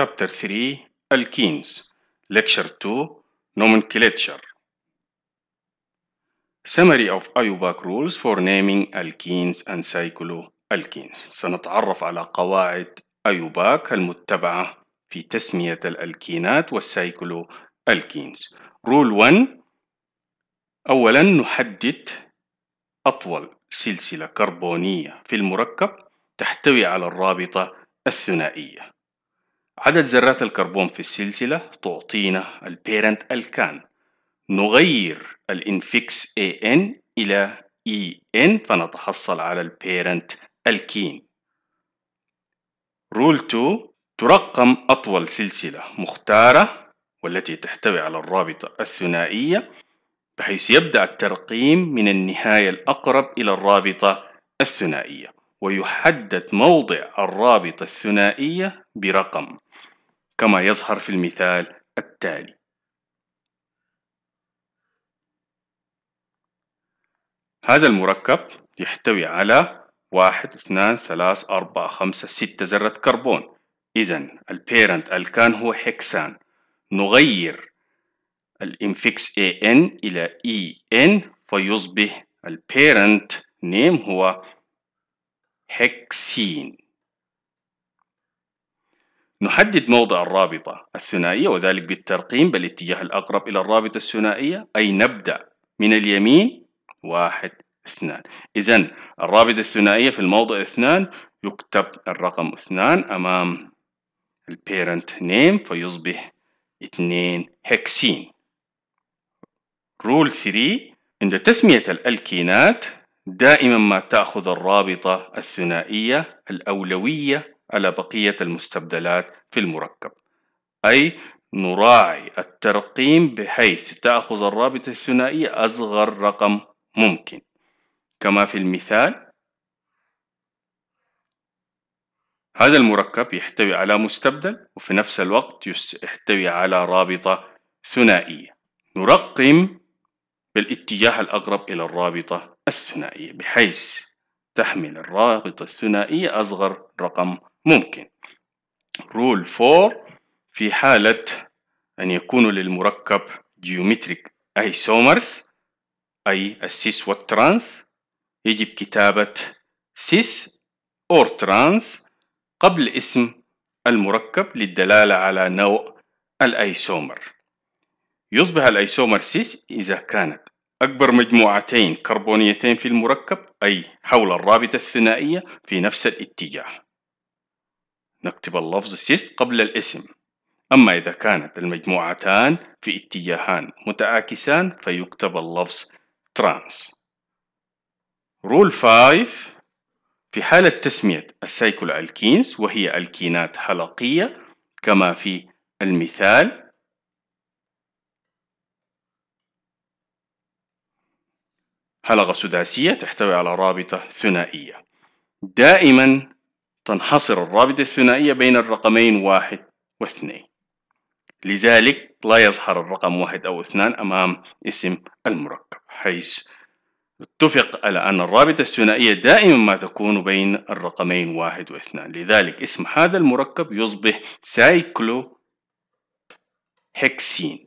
Chapter 3 Alkenes Lecture 2 Nomenclature Summary of IUPAC rules for naming alkenes and cycloalkenes سنتعرف على قواعد IUPAC المتبعة في تسمية الألكينات والسايكلوألكينز رول 1 أولا نحدد أطول سلسلة كربونية في المركب تحتوي على الرابطة الثنائية عدد ذرات الكربون في السلسلة تعطينا البيرنت الكان نغير الانفكس AN إلى EN فنتحصل على البيرنت الكين رول 2 ترقم أطول سلسلة مختارة والتي تحتوي على الرابطة الثنائية بحيث يبدأ الترقيم من النهاية الأقرب إلى الرابطة الثنائية ويحدد موضع الرابطة الثنائية برقم كما يظهر في المثال التالي هذا المركب يحتوي على واحد اثنان ثلاث أربعة خمسة ستة ذرة كربون إذا البيرنت الكان هو هيكسان نغير الانفكس AN إلى EN فيصبح البيرنت نيم هو هيكسين نحدد موضع الرابطة الثنائية وذلك بالترقيم بالاتجاه الأقرب إلى الرابطة الثنائية أي نبدأ من اليمين واحد اثنان إذا الرابطة الثنائية في الموضع اثنان يكتب الرقم اثنان أمام البيرنت نيم فيصبح اثنين هكسين رول 3 عند تسمية الألكينات دائما ما تأخذ الرابطة الثنائية الأولوية على بقية المستبدلات في المركب أي نراعي الترقيم بحيث تأخذ الرابطة الثنائية أصغر رقم ممكن كما في المثال هذا المركب يحتوي على مستبدل وفي نفس الوقت يحتوي على رابطة ثنائية نرقم بالاتجاه الأقرب إلى الرابطة الثنائية بحيث تحمل الرابطة الثنائية أصغر رقم ممكن رول 4 في حالة أن يكون للمركب جيومتريك أيسومرز أي السيس والترانس يجب كتابة سيس أور ترانس قبل اسم المركب للدلالة على نوع الأيسومر يصبح الأيسومر سيس إذا كانت أكبر مجموعتين كربونيتين في المركب أي حول الرابطة الثنائية في نفس الاتجاه نكتب اللفظ سيس قبل الاسم أما إذا كانت المجموعتان في اتجاهان متعاكسان فيكتب اللفظ ترانس رول 5 في حالة تسمية السايكل الكينز وهي الكينات حلقية كما في المثال حلقة سداسية تحتوي على رابطة ثنائية دائما تنحصر الرابطة الثنائية بين الرقمين واحد واثنين لذلك لا يظهر الرقم واحد أو اثنان أمام اسم المركب حيث اتفق على أن الرابطة الثنائية دائما ما تكون بين الرقمين واحد واثنان لذلك اسم هذا المركب يصبح سايكلو هكسين